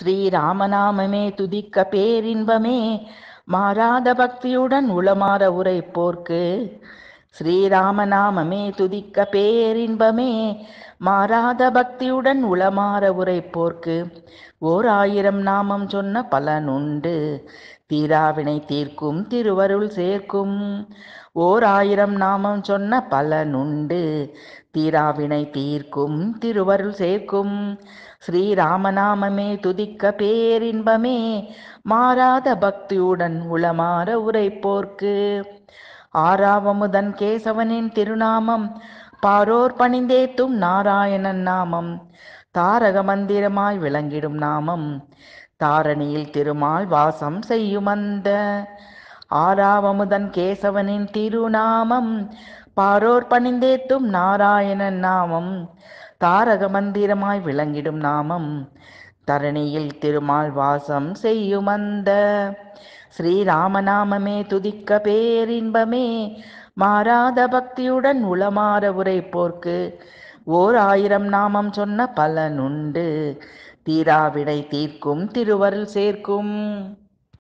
ஸ்ரீராமநாமமே துதிக்க பேரின்பமே மாறாத பக்தியுடன் உளமாற உரை போர்க்கு ஸ்ரீராமநாமமே துதிக்க பேரின்பமே மாறாத பக்தியுடன் உளமாற போர்க்கு ஓர் ஆயிரம் நாமம் சொன்ன பலனுண்டு தீராவினை தீர்க்கும் திருவருள் சேர்க்கும் ஓர் ஆயிரம் நாமம் சொன்ன பலனுண்டு தீராவினை தீர்க்கும் திருவருள் சேர்க்கும் ஸ்ரீராமநாமமே துதிக்க பேரின்பமே மாறாத பக்தியுடன் உளமாற உரைப்போர்க்கு ஆறாவமுதன் கேசவனின் திருநாமம் பாரோர் பணிந்தேத்தும் நாராயணன் நாமம் தாரக மந்திரமாய் விளங்கிடும் நாமம் தாரணியில் திருமால் வாசம் செய்யும் அந்த ஆறாவமுதன் கேசவனின் திருநாமம் பாரோர் பணிந்தேத்தும் நாராயணன் நாமம் தாரக மந்திரமாய் விளங்கிடும் நாமம் தரணியில் திருமால் வாசம் செய்யும் அந்த ஸ்ரீராமநாமமே துதிக்க பேரின்பமே மாறாத பக்தியுடன் உளமாற உரை போர்க்கு ஓர் ஆயிரம் நாமம் சொன்ன பலனுண்டு தீராவிடை தீர்க்கும் திருவருள் சேர்க்கும்